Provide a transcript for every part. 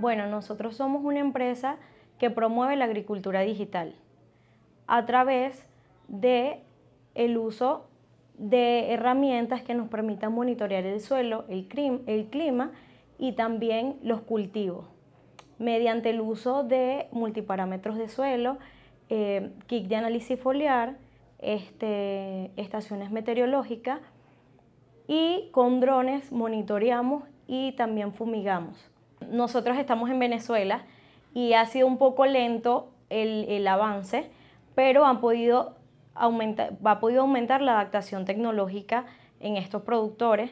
Bueno, nosotros somos una empresa que promueve la agricultura digital a través del uso de herramientas que nos permitan monitorear el suelo, el clima y también los cultivos mediante el uso de multiparámetros de suelo, eh, kit de análisis foliar, este, estaciones meteorológicas y con drones monitoreamos y también fumigamos. Nosotros estamos en Venezuela y ha sido un poco lento el, avance, pero han podido aumentar, ha podido aumentar la adaptación tecnológica en estos productores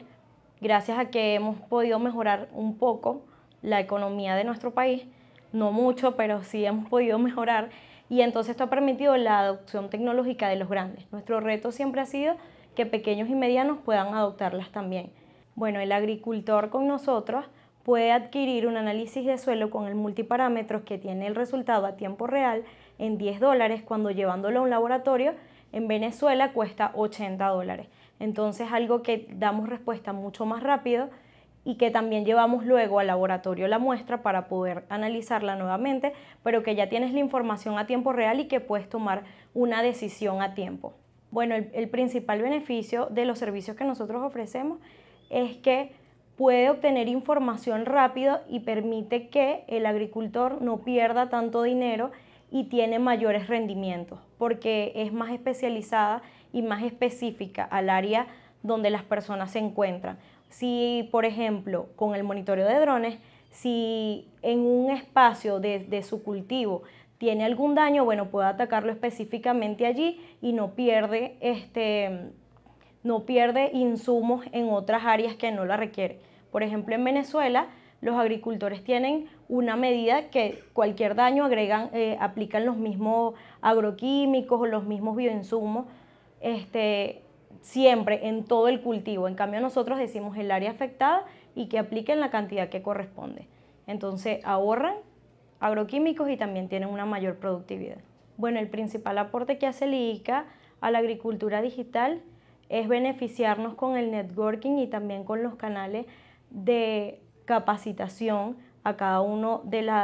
gracias a que hemos podido mejorar un poco la economía de nuestro país, no mucho, pero sí hemos podido mejorar y entonces esto ha permitido la adopción tecnológica de los grandes. Nuestro reto siempre ha sido que pequeños y medianos puedan adoptarlas también. Bueno, el agricultor con nosotros puede adquirir un análisis de suelo con el multiparámetros que tiene el resultado a tiempo real en 10 dólares cuando llevándolo a un laboratorio en Venezuela cuesta 80 dólares. Entonces algo que damos respuesta mucho más rápido y que también llevamos luego al laboratorio la muestra para poder analizarla nuevamente, pero que ya tienes la información a tiempo real y que puedes tomar una decisión a tiempo. Bueno, el principal beneficio de los servicios que nosotros ofrecemos es que puede obtener información rápido y permite que el agricultor no pierda tanto dinero y tiene mayores rendimientos, porque es más especializada y más específica al área donde las personas se encuentran. Si, por ejemplo, con el monitoreo de drones, si en un espacio de, su cultivo tiene algún daño, bueno, puede atacarlo específicamente allí y no pierde este, no pierde insumos en otras áreas que no la requiere. Por ejemplo, en Venezuela los agricultores tienen una medida que cualquier daño agregan, eh, aplican los mismos agroquímicos o los mismos bioinsumos este, siempre en todo el cultivo. En cambio nosotros decimos el área afectada y que apliquen la cantidad que corresponde. Entonces ahorran agroquímicos y también tienen una mayor productividad. Bueno, el principal aporte que hace el ICA a la agricultura digital es beneficiarnos con el networking y también con los canales de capacitación a cada uno de los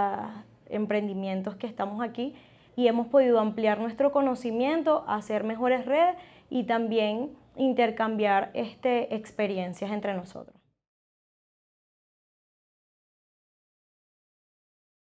emprendimientos que estamos aquí y hemos podido ampliar nuestro conocimiento, hacer mejores redes y también intercambiar este, experiencias entre nosotros.